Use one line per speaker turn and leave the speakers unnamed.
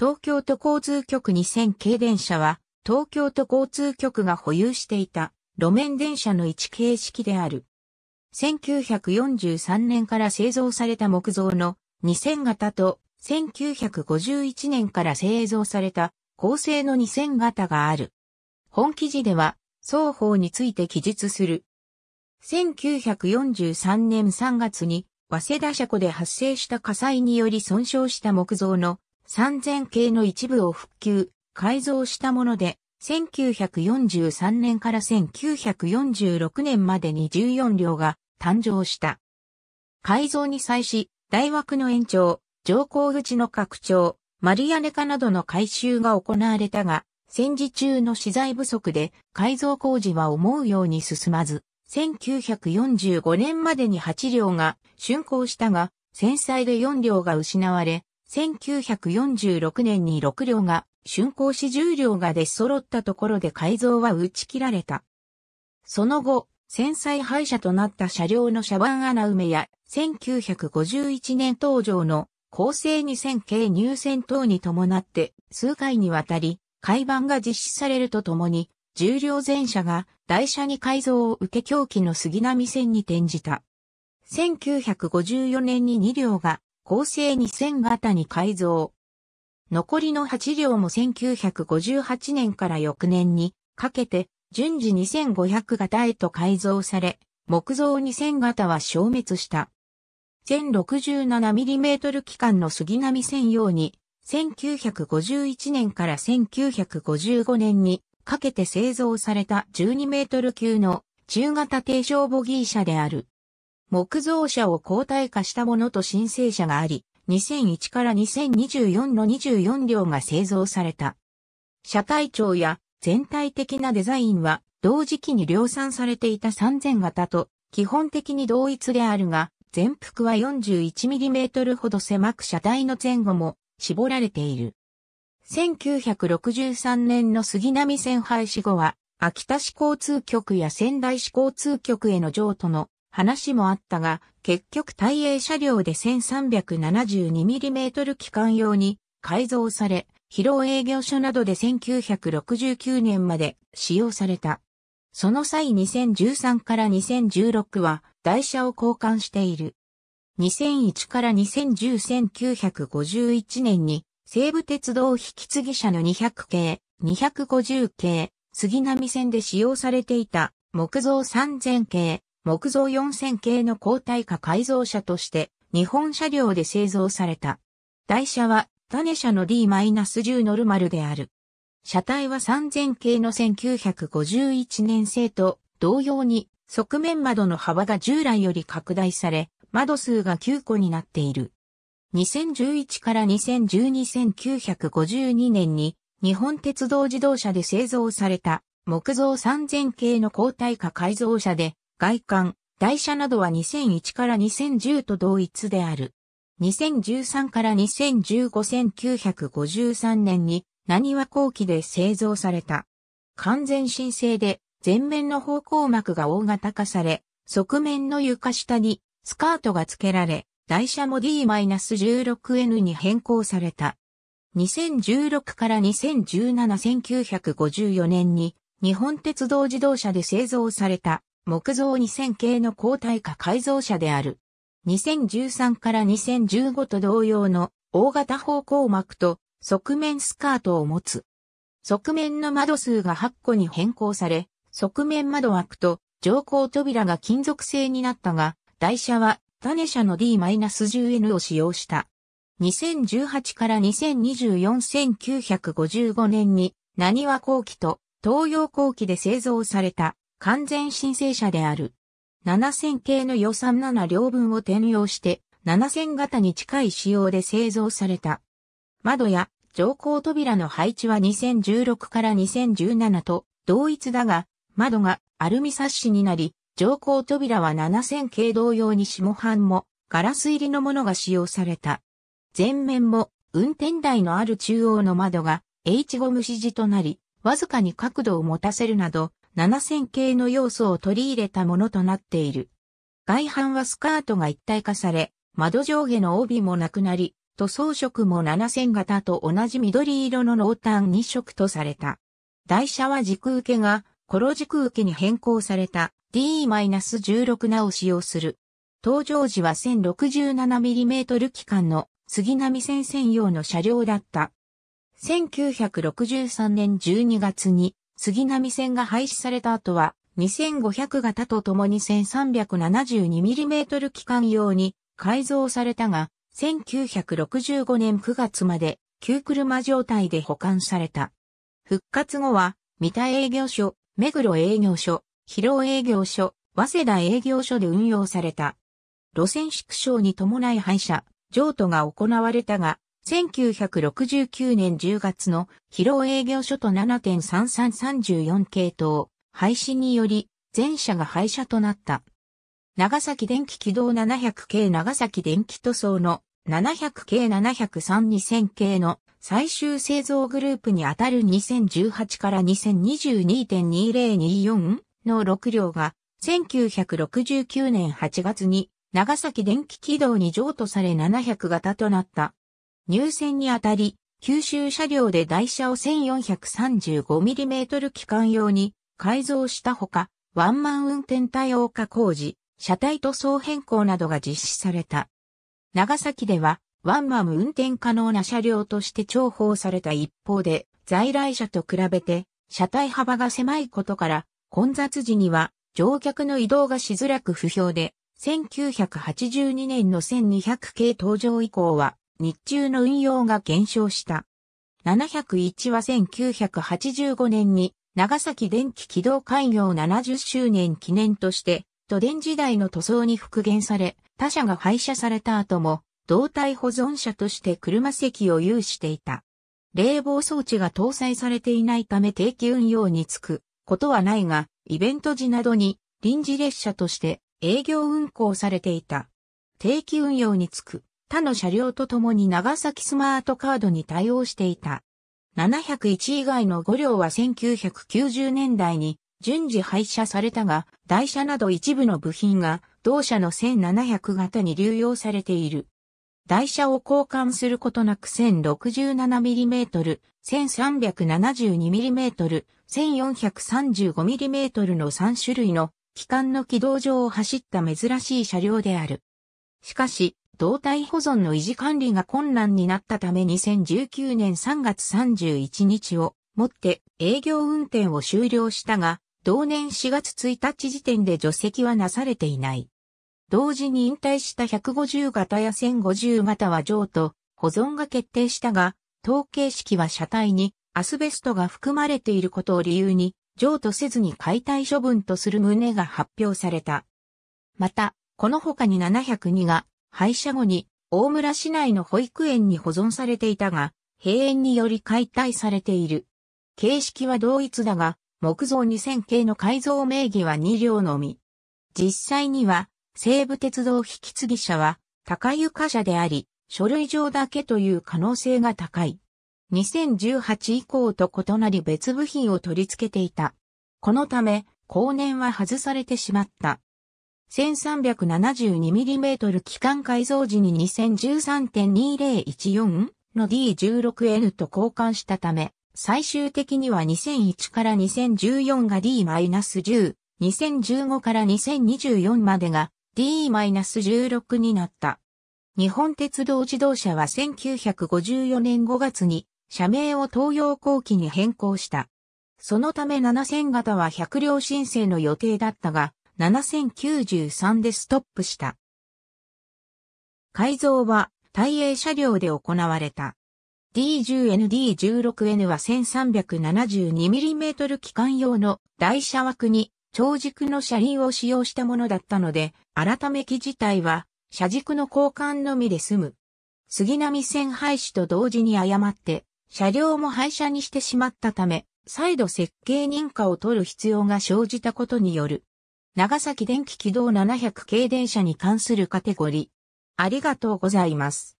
東京都交通局2000系電車は、東京都交通局が保有していた路面電車の一形式である。1943年から製造された木造の2000型と1951年から製造された構成の2000型がある。本記事では双方について記述する。1943年3月に早稲田車庫で発生した火災により損傷した木造の3000系の一部を復旧、改造したもので、1943年から1946年までに14両が誕生した。改造に際し、大枠の延長、乗降口の拡張、丸屋根化などの改修が行われたが、戦時中の資材不足で改造工事は思うように進まず、1945年までに8両が竣工したが、戦災で4両が失われ、1946年に6両が、竣工し10両が出揃ったところで改造は打ち切られた。その後、戦災廃車となった車両の車番穴埋めや、1951年登場の構成2000系入選等に伴って数回にわたり、改版が実施されるとともに、重量前車が台車に改造を受け狂気の杉並線に転じた。1954年に2両が構成2000型に改造。残りの8両も1958年から翌年にかけて順次2500型へと改造され、木造2000型は消滅した。1067mm 機関の杉並専用に、1951年から1955年にかけて製造された12メートル級の中型低床ボギー車である。木造車を交代化したものと申請者があり、2001から2024の24両が製造された。車体長や全体的なデザインは同時期に量産されていた3000型と基本的に同一であるが、全幅は 41mm ほど狭く車体の前後も絞られている。1963年の杉並線廃止後は、秋田市交通局や仙台市交通局への譲渡の話もあったが、結局大英車両で 1372mm 機関用に改造され、疲労営業所などで1969年まで使用された。その際2013から2016は台車を交換している。2001から20101951年に西武鉄道引き継ぎ車の200系、250系、杉並線で使用されていた木造3000系、木造4000系の交体化改造車として日本車両で製造された。台車は種車の D-10 ノルマルである。車体は3000系の1951年製と同様に側面窓の幅が従来より拡大され、窓数が9個になっている。2011から2012-1952年に日本鉄道自動車で製造された木造3000系の交体化改造車で外観、台車などは2001から2010と同一である。2013から20151953年に、何は後期で製造された。完全新製で、前面の方向膜が大型化され、側面の床下にスカートが付けられ、台車も D-16N に変更された。2016から2017-1954年に日本鉄道自動車で製造された木造2000系の鋼体化改造車である。2013から2015と同様の大型方向幕と側面スカートを持つ。側面の窓数が8個に変更され、側面窓枠と乗降扉が金属製になったが、台車は種車の D-10N を使用した。2018から2024-1955年に、何は後期と東洋後期で製造された完全申請者である。7000系の予算7両分を転用して、7000型に近い仕様で製造された。窓や乗降扉の配置は2016から2017と同一だが、窓がアルミサッシになり、乗降扉は7000系同様に下半もガラス入りのものが使用された。前面も運転台のある中央の窓が H ゴム指示となり、わずかに角度を持たせるなど、7000系の要素を取り入れたものとなっている。外反はスカートが一体化され、窓上下の帯もなくなり、塗装色も7000型と同じ緑色の濃淡2色とされた。台車は軸受けが、ロ軸受けに変更された D-16 なを使用する。登場時は 1067mm 機関の杉並線専用の車両だった。1963年12月に杉並線が廃止された後は、2500型とともに 1372mm 機関用に改造されたが、1965年9月まで旧車状態で保管された。復活後は、三田営業所、目黒営業所、広尾営業所、早稲田営業所で運用された。路線縮小に伴い廃車、譲渡が行われたが、1969年10月の疲労営業所と7.3334系統廃止により全車が廃車となった。長崎電気軌道700系長崎電気塗装の700系703 2000系の最終製造グループにあたる2018から2022.2024の6両が1969年8月に長崎電気軌道に譲渡され700型となった。入線にあたり、九州車両で台車を 1435mm 機関用に改造したほか、ワンマン運転対応化工事、車体塗装変更などが実施された。長崎では、ワンマン運転可能な車両として重宝された一方で、在来車と比べて、車体幅が狭いことから、混雑時には乗客の移動がしづらく不評で、1982年の1200系登場以降は、日中の運用が減少した。701は1985年に長崎電気軌道開業70周年記念として、都電時代の塗装に復元され、他社が廃車された後も、胴体保存車として車席を有していた。冷房装置が搭載されていないため定期運用につくことはないが、イベント時などに臨時列車として営業運行されていた。定期運用につく他の車両と共に長崎スマートカードに対応していた。701以外の5両は1990年代に順次廃車されたが、台車など一部の部品が同社の1700型に流用されている。台車を交換することなく 1067mm、1372mm、1435mm の3種類の機関の軌道上を走った珍しい車両である。しかし、動態保存の維持管理が困難になったため2019年3月31日をもって営業運転を終了したが、同年4月1日時点で除籍はなされていない。同時に引退した150型や1050型は譲渡、保存が決定したが、統計式は車体にアスベストが含まれていることを理由に、譲渡せずに解体処分とする旨が発表された。また、この他に702が廃車後に大村市内の保育園に保存されていたが、閉園により解体されている。形式は同一だが、木造2000系の改造名義は2両のみ。実際には、西武鉄道引き継ぎ車は、高床車であり、書類上だけという可能性が高い。2018以降と異なり別部品を取り付けていた。このため、後年は外されてしまった。1372mm 機関改造時に2013.2014の D16N と交換したため、最終的には2001から2014が D-10、2015から2024までが D-16 になった。日本鉄道自動車は1954年5月に社名を東洋後期に変更した。そのため7000型は100両申請の予定だったが、7093でストップした。改造は大英車両で行われた。D10ND16N は 1372mm 機関用の台車枠に長軸の車輪を使用したものだったので、改め機自体は車軸の交換のみで済む。杉並線廃止と同時に誤って、車両も廃車にしてしまったため、再度設計認可を取る必要が生じたことによる長崎電気軌道700系電車に関するカテゴリー。ありがとうございます。